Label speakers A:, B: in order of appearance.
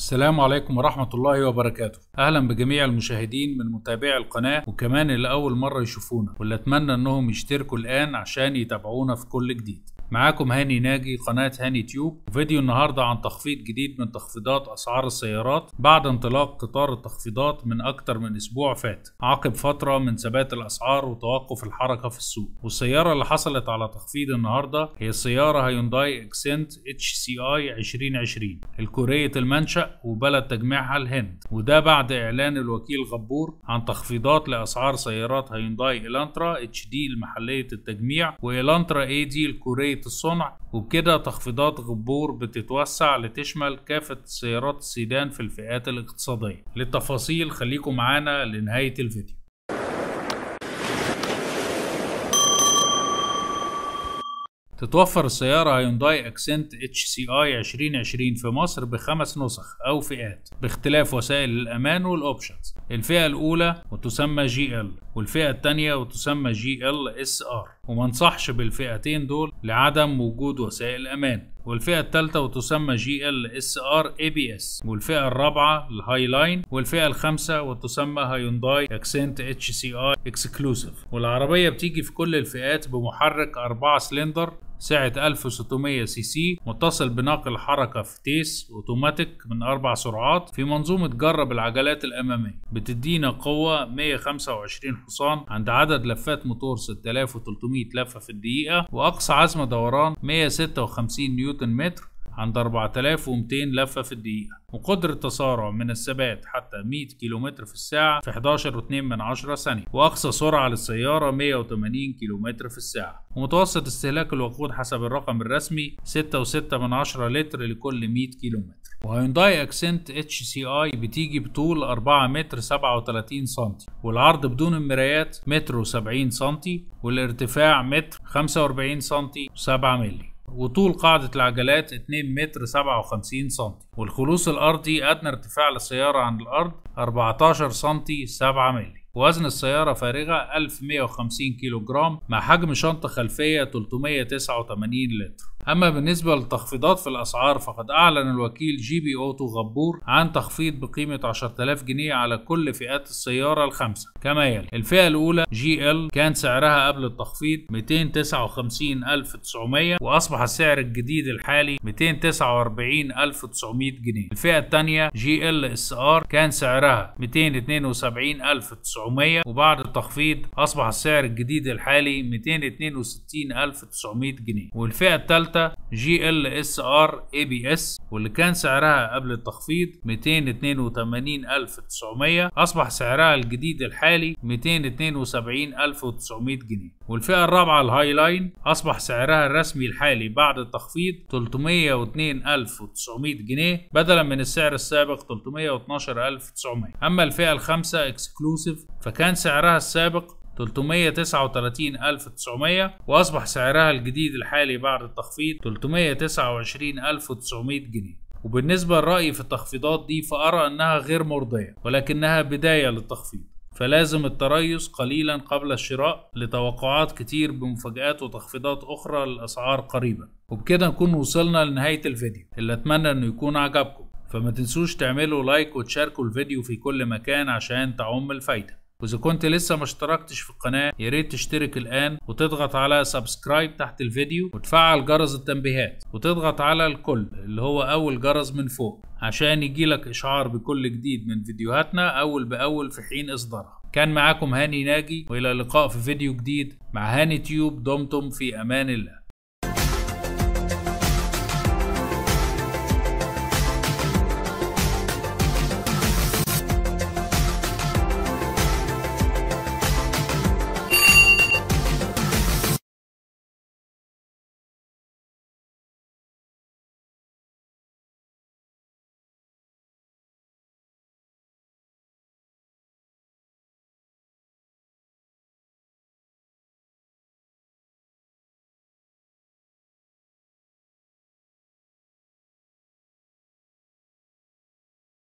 A: السلام عليكم ورحمة الله وبركاته أهلا بجميع المشاهدين من متابعي القناة وكمان اللي أول مرة يشوفونا واللي أتمنى أنهم يشتركوا الآن عشان يتابعونا في كل جديد معاكم هاني ناجي قناة هاني تيوب فيديو النهاردة عن تخفيض جديد من تخفيضات أسعار السيارات بعد انطلاق قطار التخفيضات من أكتر من أسبوع فات عقب فترة من ثبات الأسعار وتوقف الحركة في السوق والسيارة اللي حصلت على تخفيض النهاردة هي السيارة هيونداي اكسنت اتش سي اي 2020 الكورية المنشأ وبلد تجميعها الهند وده بعد إعلان الوكيل غبور عن تخفيضات لأسعار سيارات هيونداي إلانترا اتش دي المحلية التجميع وإلانترا اي دي الكورية عملية الصنع وبكده تخفيضات غبور بتتوسع لتشمل كافة سيارات السيدان في الفئات الاقتصادية للتفاصيل خليكم معانا لنهاية الفيديو تتوفر السيارة هيونداي اكسنت اتش سي اي 2020 في مصر بخمس نسخ او فئات باختلاف وسائل الامان والاوبشنز الفئة الاولى وتسمى جي ال والفئة التانية وتسمى جي ال اس ار ومنصحش بالفئتين دول لعدم وجود وسائل امان والفئة الثالثة وتسمى جي ال اس ار اي بي اس والفئة الرابعة الهاي لاين والفئة الخامسة وتسمى هيونداي اكسنت اتش سي اي اكسكلوسيف والعربية بتيجي في كل الفئات بمحرك 4 سلندر سعة 1600 سي سي متصل بناقل حركة في تيس اوتوماتيك من أربع سرعات في منظومة جرب العجلات الأمامية بتدينا قوة 125 حصان عند عدد لفات موتور 6300 لفة في الدقيقة وأقصى عزم دوران 156 نيوتن متر عند 4200 لفة في الدقيقة وقدر التسارع من الثبات حتى 100 كم في الساعة في 11.2 من ثانية وأقصى سرعة للسيارة 180 كم في الساعة ومتوسط استهلاك الوقود حسب الرقم الرسمي 6.6 من لتر لكل 100 كم وهيونداي اكسنت اتش سي اي بتيجي بطول 4 متر 37 سم والعرض بدون المرايات متر و70 سم والارتفاع متر 45 سم و7 مللي وطول قاعدة العجلات 2 متر 57 سم والخلوص الأرضي أدنى ارتفاع للسيارة عن الأرض 14 سم 7 مللي وزن السيارة فارغة 1150 كيلو جرام مع حجم شنطة خلفية 389 لتر أما بالنسبة للتخفيضات في الأسعار فقد أعلن الوكيل جي بي أوتو غبور عن تخفيض بقيمة 10000 جنيه على كل فئات السيارة الخمسة كما يلي الفئة الأولى جي ال كان سعرها قبل التخفيض 259900 وأصبح السعر الجديد الحالي 249900 جنيه الفئة الثانية جي ال اس ار كان سعرها 272900 وبعد التخفيض أصبح السعر الجديد الحالي 262900 جنيه والفئة الثالثة الثالثه جي ال اس ار اي بي اس واللي كان سعرها قبل التخفيض 282900 اصبح سعرها الجديد الحالي 272900 جنيه والفئه الرابعه الهاي لاين اصبح سعرها الرسمي الحالي بعد التخفيض 302900 جنيه بدلا من السعر السابق 312900 اما الفئه الخامسه اكسكلوسيف فكان سعرها السابق 339900 وأصبح سعرها الجديد الحالي بعد التخفيض 329900 جنيه وبالنسبة لرأيي في التخفيضات دي فأرى أنها غير مرضية ولكنها بداية للتخفيض فلازم التريث قليلا قبل الشراء لتوقعات كتير بمفاجآت وتخفيضات أخرى للأسعار قريبا وبكده نكون وصلنا لنهاية الفيديو اللي أتمنى أنه يكون عجبكم فما تنسوش تعملوا لايك وتشاركوا الفيديو في كل مكان عشان تعم الفايدة واذا كنت لسه ما اشتركتش في القناه يا ريت تشترك الان وتضغط على سبسكرايب تحت الفيديو وتفعل جرس التنبيهات وتضغط على الكل اللي هو اول جرس من فوق عشان يجيلك اشعار بكل جديد من فيديوهاتنا اول باول في حين اصدارها كان معاكم هاني ناجي والى اللقاء في فيديو جديد مع هاني تيوب دمتم في امان الله